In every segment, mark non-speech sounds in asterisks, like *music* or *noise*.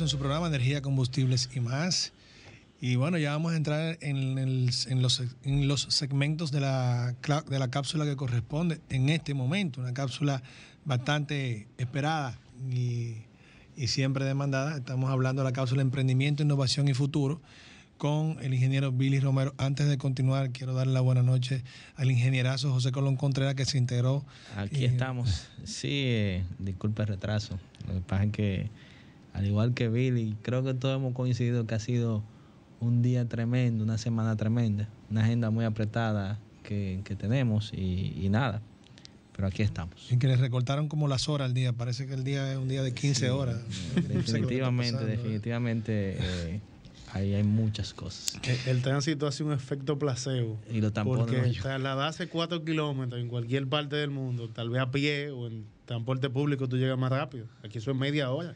en su programa Energía, Combustibles y más. Y bueno, ya vamos a entrar en, los, segmentos de la, de la cápsula que corresponde en este momento. Una cápsula bastante esperada y, siempre demandada. Estamos hablando de la cápsula Emprendimiento, Innovación y Futuro con el ingeniero Billy Romero. Antes de continuar, quiero darle la buena noche al ingenierazo José Colón Contreras que se integró. Aquí eh, estamos. Sí, eh, disculpe el retraso. Lo que pasa que al igual que Billy, creo que todos hemos coincidido que ha sido un día tremendo, una semana tremenda, una agenda muy apretada que, tenemos y, nada. Pero aquí estamos. Y que les recortaron como las horas al día, parece que el día es un día de 15 horas. *laughs* Definitivamente, ¿eh? definitivamente. Eh, ahí hay muchas cosas. El, tránsito hace un efecto placebo. Y lo Porque trasladarse cuatro kilómetros en cualquier parte del mundo, tal vez a pie o en transporte público, tú llegas más rápido. Aquí eso es media hora.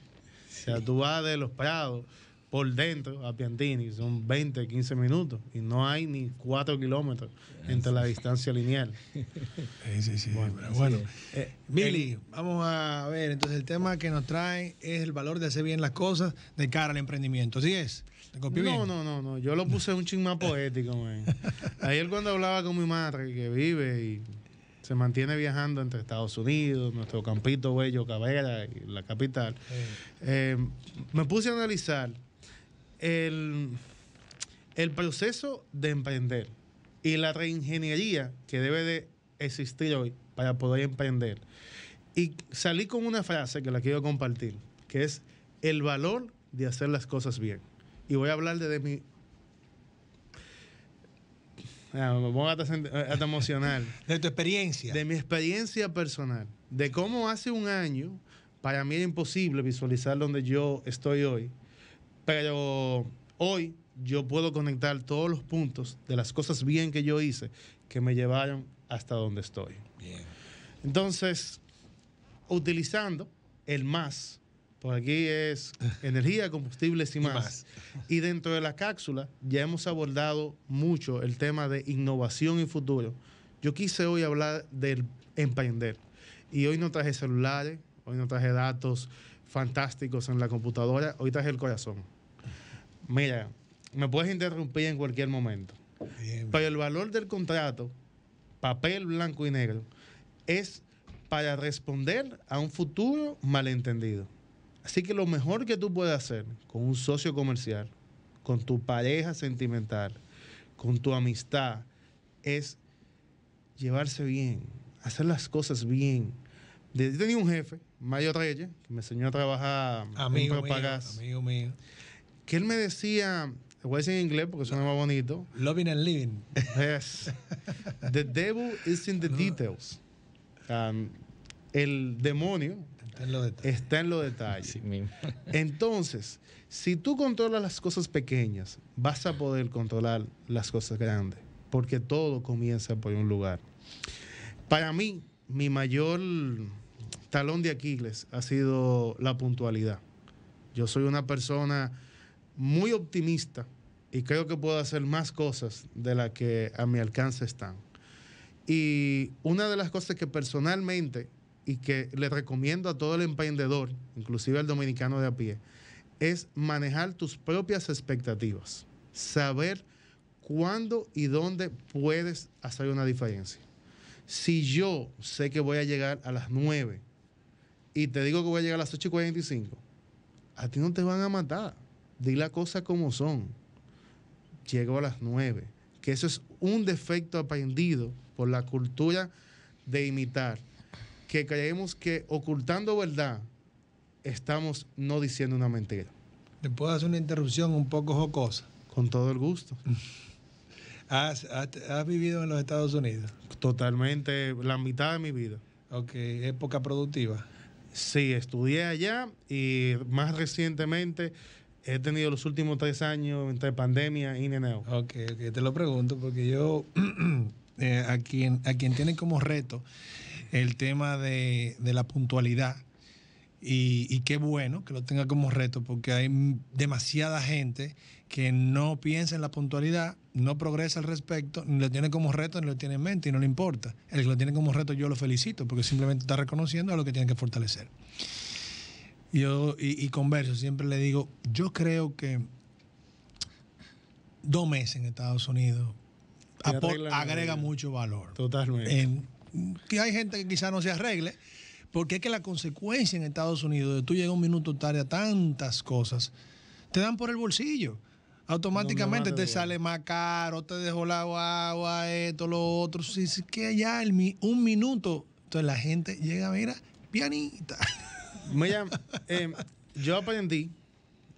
O sea, tú vas de los prados por dentro a Piantini, son 20, 15 minutos y no hay ni 4 kilómetros entre la distancia lineal. Sí, sí, Bueno, Billy, eh, vamos a ver, entonces el tema que nos trae es el valor de hacer bien las cosas de cara al emprendimiento, ¿sí es? no, no, no, no, yo lo puse un ching más poético, man. *laughs* Ayer cuando hablaba con mi madre que vive y se mantiene viajando entre Estados Unidos, nuestro campito bello Cabera y la capital. Eh, me puse a analizar el, el proceso de emprender y la reingeniería que debe de existir hoy para poder emprender. Y salí con una frase que la quiero compartir, que es el valor de hacer las cosas bien. Y voy a hablar de mi Ah, me pongo a emocionar. emocional. *laughs* de tu experiencia. De mi experiencia personal. De cómo hace un año, para mí era imposible visualizar donde yo estoy hoy. Pero hoy yo puedo conectar todos los puntos de las cosas bien que yo hice que me llevaron hasta donde estoy. Entonces, utilizando el más por pues aquí es energía, combustibles y *laughs* más. y dentro de la cápsula ya hemos abordado mucho el tema de innovación y futuro. Yo quise hoy hablar del emprender. Y hoy no traje celulares, hoy no traje datos fantásticos en la computadora, hoy traje el corazón. Mira, me puedes interrumpir en cualquier momento. Pero el valor del contrato, papel blanco y negro, es para responder a un futuro malentendido. Así que lo mejor que tú puedes hacer con un socio comercial, con tu pareja sentimental, con tu amistad, es llevarse bien, hacer las cosas bien. Yo tenía un jefe, Mario Reyes, que me enseñó a trabajar amigo en amigo mío. Que él me decía, voy a decir en inglés porque suena más bonito. Loving and living. Yes. the devil is in the *laughs* details. Um, el demonio Está en los detalles. *laughs* Entonces, si tú controlas las cosas pequeñas, vas a poder controlar las cosas grandes, porque todo comienza por un lugar. Para mí, mi mayor talón de Aquiles ha sido la puntualidad. Yo soy una persona muy optimista y creo que puedo hacer más cosas de las que a mi alcance están. Y una de las cosas que personalmente y que le recomiendo a todo el emprendedor, inclusive al dominicano de a pie, es manejar tus propias expectativas, saber cuándo y dónde puedes hacer una diferencia. Si yo sé que voy a llegar a las 9 y te digo que voy a llegar a las 8 y 45, a ti no te van a matar. Di la cosa como son. Llego a las 9, que eso es un defecto aprendido por la cultura de imitar que creemos que ocultando verdad estamos no diciendo una mentira. ¿Le puedo hacer una interrupción un poco jocosa? Con todo el gusto. *laughs* ¿Has, vivido en los Estados Unidos? Totalmente, la mitad de mi vida. Ok, época productiva. Sí, estudié allá y más recientemente he tenido los últimos tres años entre pandemia y neneo. Ok, te lo pregunto porque yo, *clears throat* eh, a, a quien tiene como reto el tema de, la puntualidad. Y, qué bueno que lo tenga como reto, porque hay demasiada gente que no piensa en la puntualidad, no progresa al respecto, ni lo tiene como reto, ni lo tiene en mente y no le importa. El que lo tiene como reto yo lo felicito, porque simplemente está reconociendo a lo que tiene que fortalecer. Yo, y, converso, siempre le digo, yo creo que dos meses en Estados Unidos agrega mucho valor. Totalmente que hay gente que quizás no se arregle, porque es que la consecuencia en Estados Unidos de tú llegas un minuto tarde a tantas cosas, te dan por el bolsillo. Automáticamente te sale más caro, te dejo la agua, esto, lo otro. Si es que ya un minuto, entonces la gente llega, mira, pianita. *laughs* me eh, yo aprendí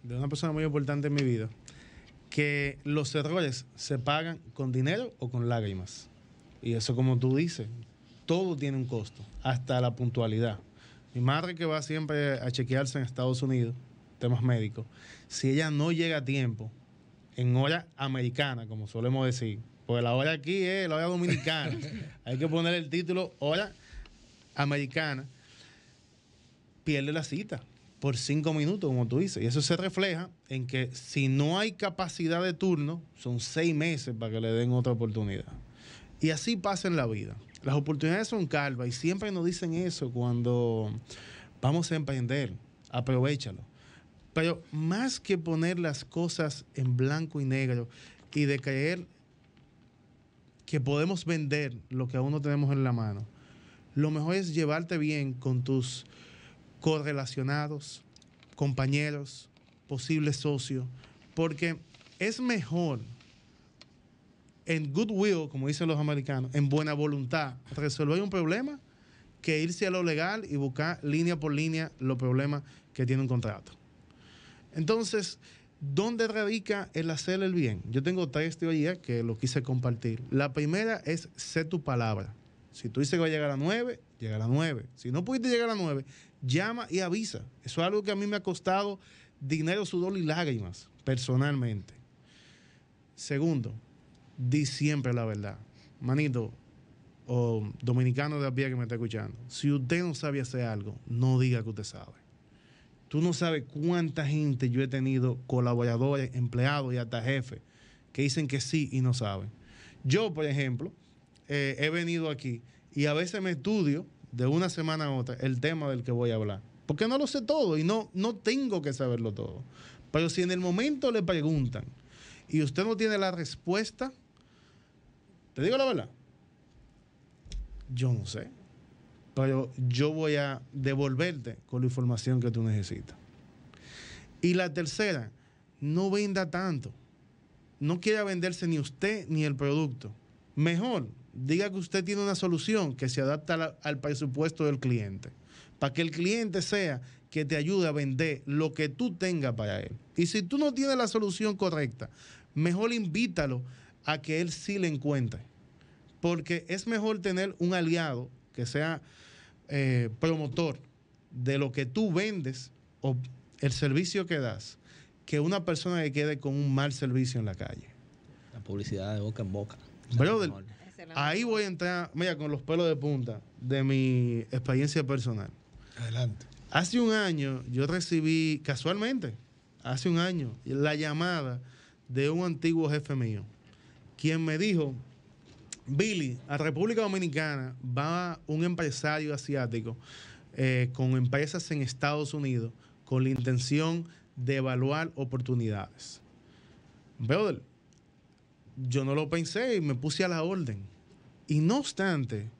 de una persona muy importante en mi vida que los errores se pagan con dinero o con lágrimas. Y eso como tú dices, todo tiene un costo, hasta la puntualidad. Mi madre que va siempre a chequearse en Estados Unidos, temas médicos, si ella no llega a tiempo, en hora americana, como solemos decir, porque la hora aquí es la hora dominicana, *laughs* hay que poner el título hora americana, pierde la cita por cinco minutos, como tú dices. Y eso se refleja en que si no hay capacidad de turno, son seis meses para que le den otra oportunidad. Y así pasa en la vida. Las oportunidades son calvas y siempre nos dicen eso cuando vamos a emprender. Aprovechalo. Pero más que poner las cosas en blanco y negro y de creer que podemos vender lo que aún no tenemos en la mano, lo mejor es llevarte bien con tus correlacionados, compañeros, posibles socios, porque es mejor en goodwill, como dicen los americanos, en buena voluntad, resolver un problema que irse a lo legal y buscar línea por línea los problemas que tiene un contrato. Entonces, ¿dónde radica el hacer el bien? Yo tengo tres teorías que lo quise compartir. La primera es sé tu palabra. Si tú dices que va a llegar a 9, llega a 9. Si no pudiste llegar a nueve... 9, llama y avisa. Eso es algo que a mí me ha costado dinero, sudor y lágrimas, personalmente. Segundo, di siempre la verdad. Manito, o dominicano de a pie que me está escuchando, si usted no sabe hacer algo, no diga que usted sabe. Tú no sabes cuánta gente yo he tenido, colaboradores, empleados y hasta jefes, que dicen que sí y no saben. Yo, por ejemplo, eh, he venido aquí y a veces me estudio de una semana a otra el tema del que voy a hablar. Porque no lo sé todo y no, no tengo que saberlo todo. Pero si en el momento le preguntan y usted no tiene la respuesta, te digo la verdad. Yo no sé. Pero yo voy a devolverte con la información que tú necesitas. Y la tercera, no venda tanto. No quiera venderse ni usted ni el producto. Mejor, diga que usted tiene una solución que se adapta al presupuesto del cliente. Para que el cliente sea que te ayude a vender lo que tú tengas para él. Y si tú no tienes la solución correcta, mejor invítalo a que él sí le encuentre. Porque es mejor tener un aliado que sea eh, promotor de lo que tú vendes o el servicio que das, que una persona que quede con un mal servicio en la calle. La publicidad de boca en boca. ahí voy a entrar, mira, con los pelos de punta de mi experiencia personal. Adelante. Hace un año yo recibí, casualmente, hace un año, la llamada de un antiguo jefe mío quien me dijo, Billy, a República Dominicana va un empresario asiático eh, con empresas en Estados Unidos con la intención de evaluar oportunidades. Brother, yo no lo pensé y me puse a la orden. Y no obstante,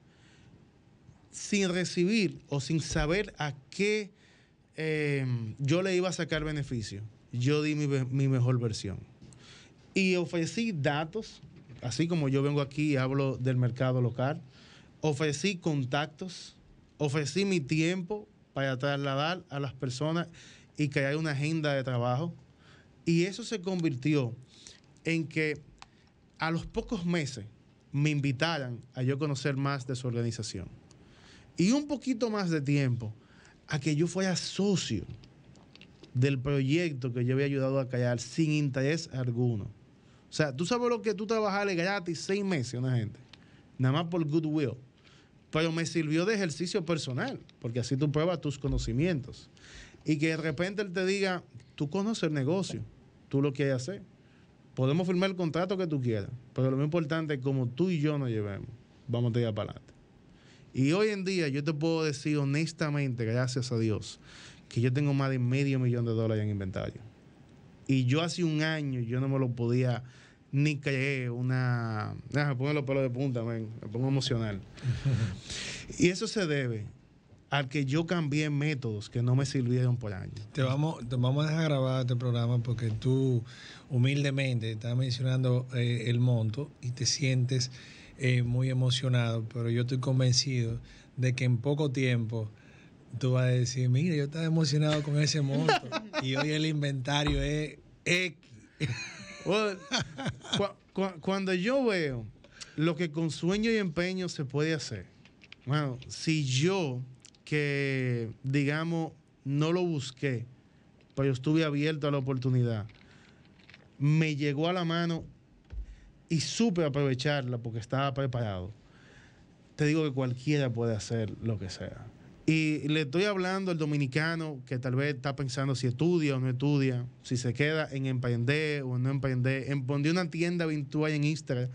sin recibir o sin saber a qué eh, yo le iba a sacar beneficio, yo di mi mejor versión. Y ofrecí datos así como yo vengo aquí y hablo del mercado local, ofrecí contactos, ofrecí mi tiempo para trasladar a las personas y crear una agenda de trabajo. Y eso se convirtió en que a los pocos meses me invitaran a yo conocer más de su organización. Y un poquito más de tiempo a que yo fuera socio del proyecto que yo había ayudado a callar sin interés alguno. O sea, tú sabes lo que tú trabajas gratis seis meses a una gente, nada más por goodwill. Pero me sirvió de ejercicio personal, porque así tú pruebas tus conocimientos. Y que de repente él te diga, tú conoces el negocio, tú lo quieres hacer. Podemos firmar el contrato que tú quieras, pero lo más importante es como tú y yo nos llevemos, vamos a ir para adelante. Y hoy en día yo te puedo decir honestamente, gracias a Dios, que yo tengo más de medio millón de dólares en inventario y yo hace un año yo no me lo podía ni creer una... Ah, me pongo los pelos de punta, me pongo emocional. *laughs* y eso se debe al que yo cambié métodos que no me sirvieron por años. Te vamos, te vamos a dejar grabar este programa porque tú humildemente estás mencionando eh, el monto y te sientes eh, muy emocionado, pero yo estoy convencido de que en poco tiempo tú vas a decir, mira, yo estaba emocionado con ese monstruo. y hoy el inventario es X. *laughs* cuando yo veo lo que con sueño y empeño se puede hacer, bueno, si yo que, digamos, no lo busqué, pero estuve abierto a la oportunidad, me llegó a la mano y supe aprovecharla porque estaba preparado. Te digo que cualquiera puede hacer lo que sea. Y le estoy hablando al dominicano que tal vez está pensando si estudia o no estudia, si se queda en emprender o no emprender, en poner una tienda virtual en Instagram.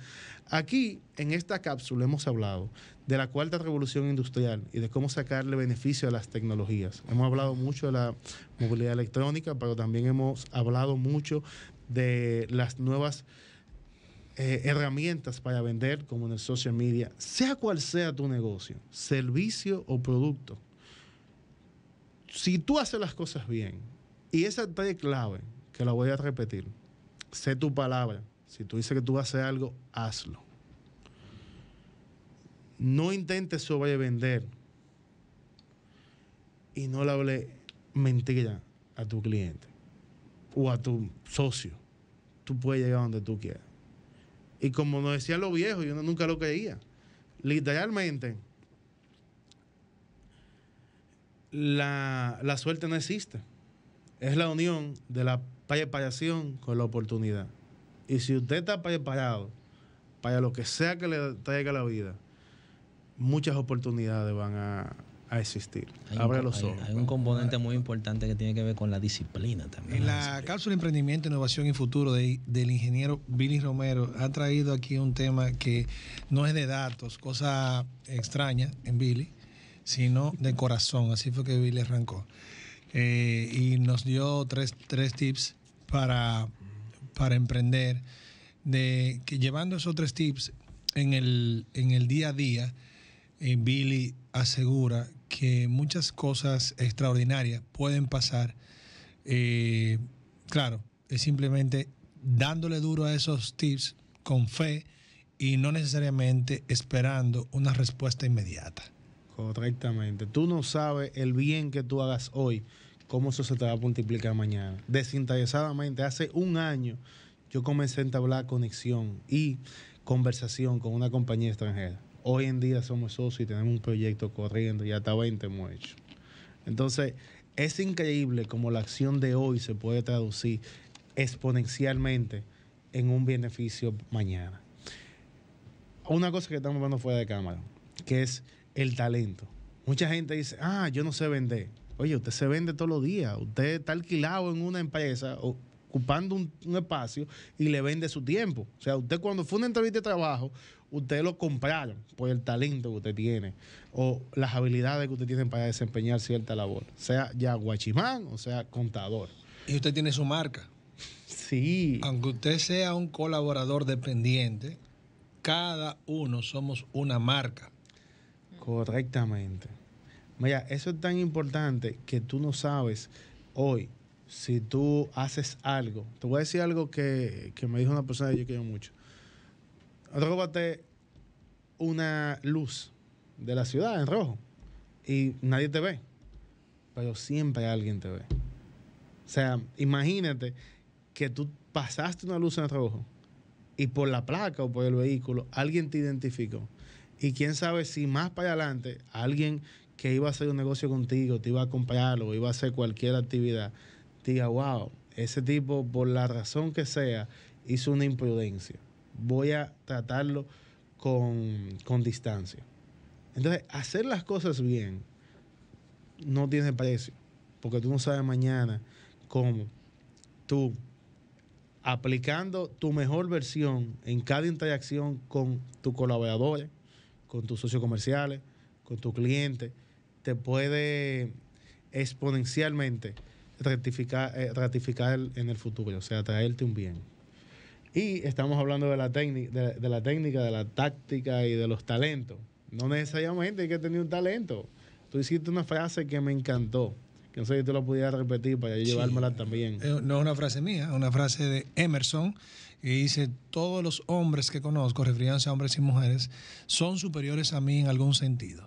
Aquí, en esta cápsula, hemos hablado de la cuarta revolución industrial y de cómo sacarle beneficio a las tecnologías. Hemos hablado mucho de la movilidad electrónica, pero también hemos hablado mucho de las nuevas eh, herramientas para vender, como en el social media, sea cual sea tu negocio, servicio o producto si tú haces las cosas bien, y esa la clave, que la voy a repetir, sé tu palabra. Si tú dices que tú vas a hacer algo, hazlo. No intentes sobrevender y no le hable mentira a tu cliente o a tu socio. Tú puedes llegar donde tú quieras. Y como nos decían los viejos, yo nunca lo creía. Literalmente, la, la suerte no existe. Es la unión de la payación con la oportunidad. Y si usted está preparado para lo que sea que le traiga la vida, muchas oportunidades van a, existir. Abre los ojos. Hay, un componente muy importante que tiene que ver con la disciplina también. En la, cápsula de Emprendimiento, Innovación y Futuro del ingeniero Billy Romero ha traído aquí un tema que no es de datos, cosa extraña en Billy, sino de corazón. Así fue que Billy arrancó. Eh, y nos dio tres, tres tips para, emprender, de que llevando esos tres tips en el, en el día a día, eh, Billy asegura que muchas cosas extraordinarias pueden pasar. Eh, claro, es simplemente dándole duro a esos tips con fe y no necesariamente esperando una respuesta inmediata. Correctamente. Tú no sabes el bien que tú hagas hoy, cómo eso se te va a multiplicar mañana. Desinteresadamente, hace un año yo comencé a entablar conexión y conversación con una compañía extranjera. Hoy en día somos socios y tenemos un proyecto corriendo y hasta 20 hemos hecho. Entonces, es increíble cómo la acción de hoy se puede traducir exponencialmente en un beneficio mañana. Una cosa que estamos viendo fuera de cámara, que es el talento. Mucha gente dice, ah, yo no sé vender. Oye, usted se vende todos los días, usted está alquilado en una empresa ocupando un, espacio y le vende su tiempo. O sea, usted cuando fue una entrevista de trabajo, usted lo compraron por el talento que usted tiene o las habilidades que usted tiene para desempeñar cierta labor, sea ya guachimán o sea contador. Y usted tiene su marca. Sí. Aunque usted sea un colaborador dependiente, cada uno somos una marca. Correctamente. Mira, eso es tan importante que tú no sabes hoy si tú haces algo. Te voy a decir algo que, que me dijo una persona que yo quiero mucho. Róbate una luz de la ciudad en rojo y nadie te ve, pero siempre alguien te ve. O sea, imagínate que tú pasaste una luz en rojo y por la placa o por el vehículo alguien te identificó y quién sabe si más para adelante alguien que iba a hacer un negocio contigo, te iba a comprarlo, o iba a hacer cualquier actividad, diga, wow, ese tipo, por la razón que sea, hizo una imprudencia. Voy a tratarlo con, con distancia. Entonces, hacer las cosas bien no tiene precio, porque tú no sabes mañana cómo tú, aplicando tu mejor versión en cada interacción con tus colaboradores, con tus socios comerciales, con tu cliente, te puede exponencialmente eh, ratificar, en el futuro, o sea, traerte un bien. Y estamos hablando de la, técnica, de, de la técnica, de la táctica y de los talentos. No necesariamente hay que tener un talento. Tú hiciste una frase que me encantó no sé si tú la pudieras repetir para llevármela también. Eh, no es una frase mía, es una frase de Emerson que dice, todos los hombres que conozco, refiriéndose a hombres y mujeres, son superiores a mí en algún sentido.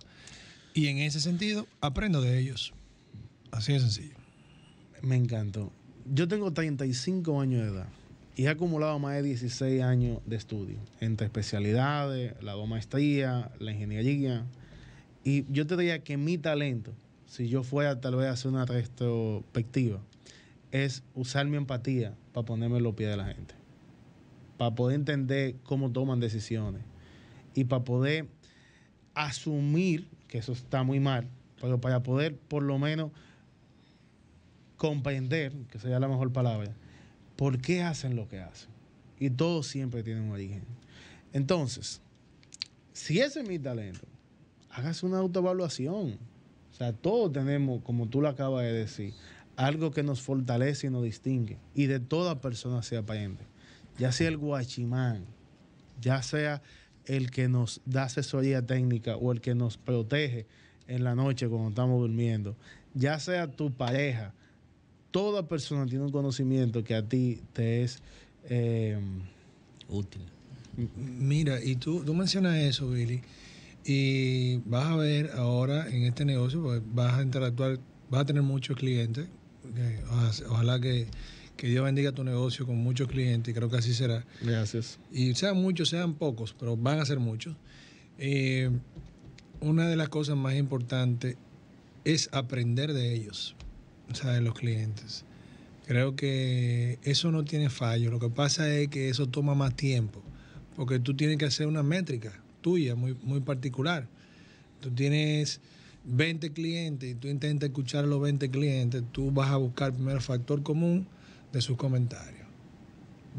Y en ese sentido, aprendo de ellos. Así de sencillo. Me encantó. Yo tengo 35 años de edad y he acumulado más de 16 años de estudio, entre especialidades, la dos maestría, la ingeniería. Y yo te diría que mi talento si yo fuera tal vez a hacer una retrospectiva, es usar mi empatía para ponerme en los pies de la gente, para poder entender cómo toman decisiones y para poder asumir, que eso está muy mal, pero para poder por lo menos comprender, que sería la mejor palabra, por qué hacen lo que hacen. Y todo siempre tiene un origen. Entonces, si ese es mi talento, hágase una autoevaluación todos tenemos, como tú lo acabas de decir, algo que nos fortalece y nos distingue. Y de toda persona sea pariente. Ya sea el guachimán, ya sea el que nos da asesoría técnica o el que nos protege en la noche cuando estamos durmiendo, ya sea tu pareja, toda persona tiene un conocimiento que a ti te es eh, útil. Mira, y tú, tú mencionas eso, Billy. Y vas a ver ahora en este negocio, pues vas a interactuar, vas a tener muchos clientes. Ojalá que, que Dios bendiga tu negocio con muchos clientes, y creo que así será. Gracias. Y sean muchos, sean pocos, pero van a ser muchos. Eh, una de las cosas más importantes es aprender de ellos, o sea, de los clientes. Creo que eso no tiene fallo. Lo que pasa es que eso toma más tiempo, porque tú tienes que hacer una métrica tuya, muy, muy particular. Tú tienes 20 clientes y tú intentas escuchar a los 20 clientes, tú vas a buscar primero el factor común de sus comentarios.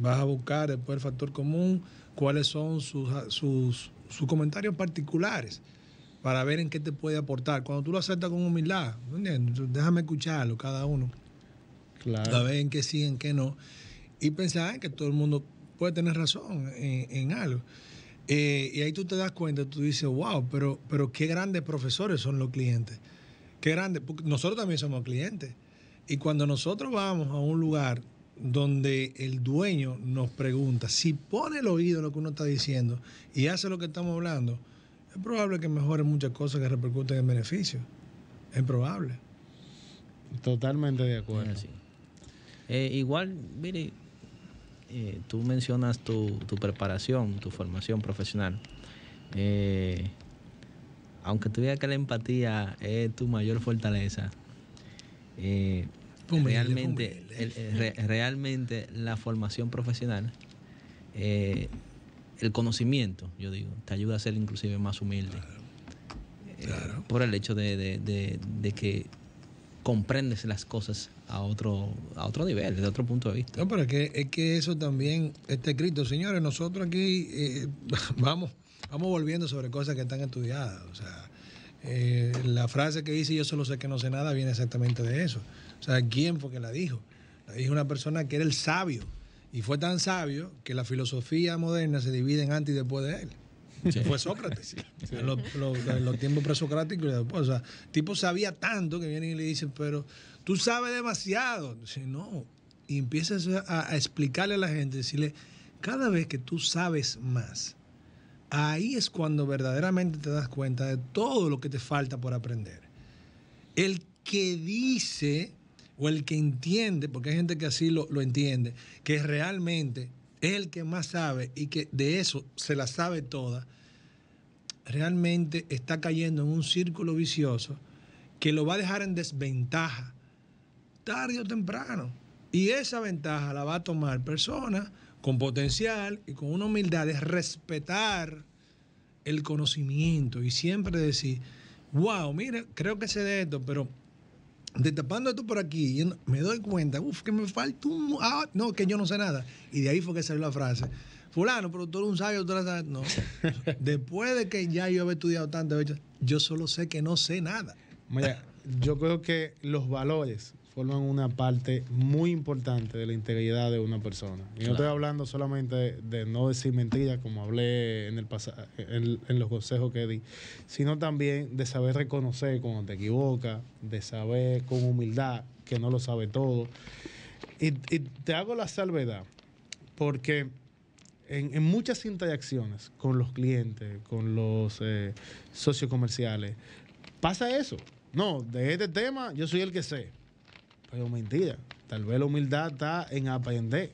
Vas a buscar después el factor común, cuáles son sus, comentarios particulares para ver en qué te puede aportar. Cuando tú lo aceptas con humildad, déjame escucharlo cada uno. Claro. A ver en qué sí, en qué no. Y pensar que todo el mundo puede tener razón en algo. Eh, y ahí tú te das cuenta, tú dices, wow, pero, pero qué grandes profesores son los clientes. Qué grandes, porque nosotros también somos clientes. Y cuando nosotros vamos a un lugar donde el dueño nos pregunta, si pone el oído en lo que uno está diciendo y hace lo que estamos hablando, es probable que mejoren muchas cosas que repercuten en beneficio. Es probable. Totalmente de acuerdo. Eh, igual, mire, eh, tú mencionas tu, preparación, tu formación profesional. Eh, aunque tuviera que la empatía es tu mayor fortaleza, eh, realmente, realmente la formación profesional, el conocimiento, yo digo, te ayuda a ser inclusive más humilde. por el hecho de que comprendes las cosas a otro, a otro nivel, desde otro punto de vista. No, pero es que, es que eso también está escrito. Señores, nosotros aquí eh, *laughs* vamos, vamos volviendo sobre cosas que están estudiadas. O sea, eh, la frase que dice yo solo sé que no sé nada viene exactamente de eso. O sea, ¿quién fue que la dijo? La dijo una persona que era el sabio. Y fue tan sabio que la filosofía moderna se divide en antes y después de él. Fue Sócrates. En, los, los, los, tiempos presocráticos. O sea, tipo sabía tanto que vienen y le dicen, pero tú sabes demasiado. Dice, no. Y empiezas a, explicarle a la gente, decirle, cada vez que tú sabes más, ahí es cuando verdaderamente te das cuenta de todo lo que te falta por aprender. El que dice o el que entiende, porque hay gente que así lo, lo entiende, que realmente el que más sabe y que de eso se la sabe toda, realmente está cayendo en un círculo vicioso que lo va a dejar en desventaja tarde o temprano. Y esa ventaja la va a tomar personas con potencial y con una humildad de respetar el conocimiento y siempre decir, wow, mire, creo que sé de esto, pero destapando esto por aquí, me doy cuenta, uff, que me falta un. Ah, no, que yo no sé nada. Y de ahí fue que salió la frase. Fulano, pero tú eres un sabio, tú eres sabio. No. *laughs* Después de que ya yo había estudiado tantas veces, yo solo sé que no sé nada. Mira, yo creo que los valores forman una parte muy importante de la integridad de una persona. Y no estoy hablando solamente de, no decir mentiras, como hablé en, el en, en los consejos que di, sino también de saber reconocer cuando te equivocas, de saber con humildad que no lo sabe todo. Y, te hago la salvedad, porque en, muchas interacciones con los clientes, con los eh, socios comerciales, pasa eso. No, de este tema yo soy el que sé mentira. Tal vez la humildad está en aprender.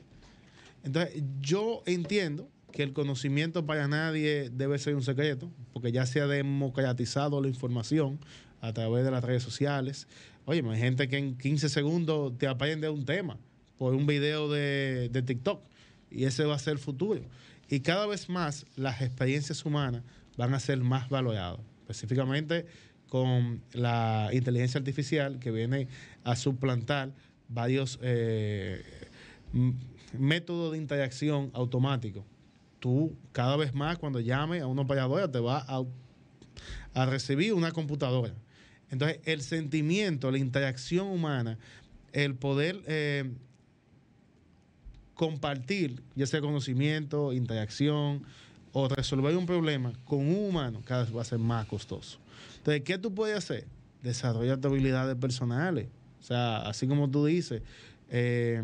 Entonces, yo entiendo que el conocimiento para nadie debe ser un secreto, porque ya se ha democratizado la información a través de las redes sociales. Oye, hay gente que en 15 segundos te aprende un tema por un video de, de TikTok, y ese va a ser el futuro. Y cada vez más las experiencias humanas van a ser más valoradas. Específicamente, con la inteligencia artificial que viene a suplantar varios eh, métodos de interacción automático. Tú cada vez más cuando llames a una operadora te va a, recibir una computadora. Entonces el sentimiento, la interacción humana, el poder eh, compartir, ya sea conocimiento, interacción o resolver un problema con un humano cada vez va a ser más costoso. Entonces, ¿qué tú puedes hacer? Desarrolla tus habilidades personales. O sea, así como tú dices, eh,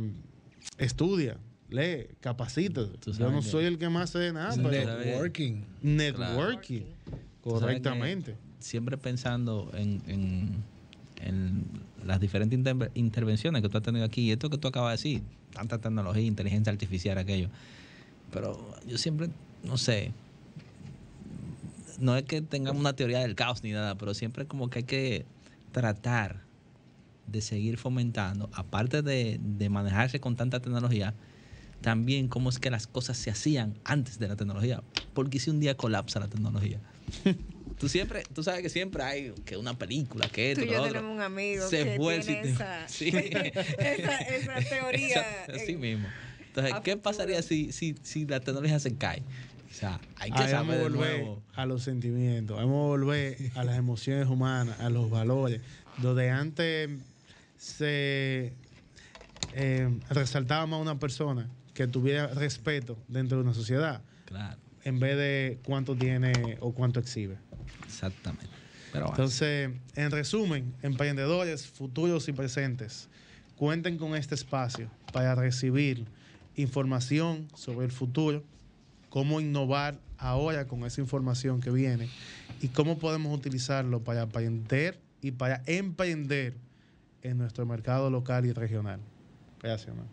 estudia, lee, capacítate. Yo no soy el que más hace nada, networking. Networking, correctamente. Siempre pensando en, las diferentes intervenciones que tú has tenido aquí, y esto que tú acabas de decir, tanta tecnología, inteligencia artificial, aquello. Pero yo siempre, no sé, no es que tengamos una teoría del caos ni nada, pero siempre como que hay que tratar de seguir fomentando, aparte de, manejarse con tanta tecnología, también cómo es que las cosas se hacían antes de la tecnología. Porque si un día colapsa la tecnología. *laughs* tú siempre, tú sabes que siempre hay que una película, que esto, tú y yo tenemos un amigo que tiene *laughs* *laughs* esa, teoría. así mismo. Entonces, ¿qué pasaría si, si, si la tecnología se cae? O sea, hay que volver a los sentimientos, vamos a volver a las emociones humanas, a los valores, donde antes se eh, resaltaba más una persona que tuviera respeto dentro de una sociedad. En vez de cuánto tiene o cuánto exhibe. Exactamente. Entonces, en resumen, emprendedores futuros y presentes, cuenten con este espacio para recibir información sobre el futuro, cómo innovar ahora con esa información que viene y cómo podemos utilizarlo para aprender y para emprender en nuestro mercado local y regional. Gracias, hermano.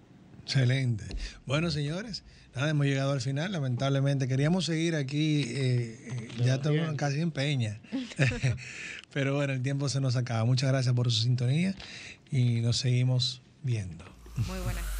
Excelente. Bueno, señores, nada, hemos llegado al final, lamentablemente. Queríamos seguir aquí, eh, eh, ya estamos casi en peña. *laughs* *laughs* Pero bueno, el tiempo se nos acaba. Muchas gracias por su sintonía y nos seguimos viendo. Muy buenas.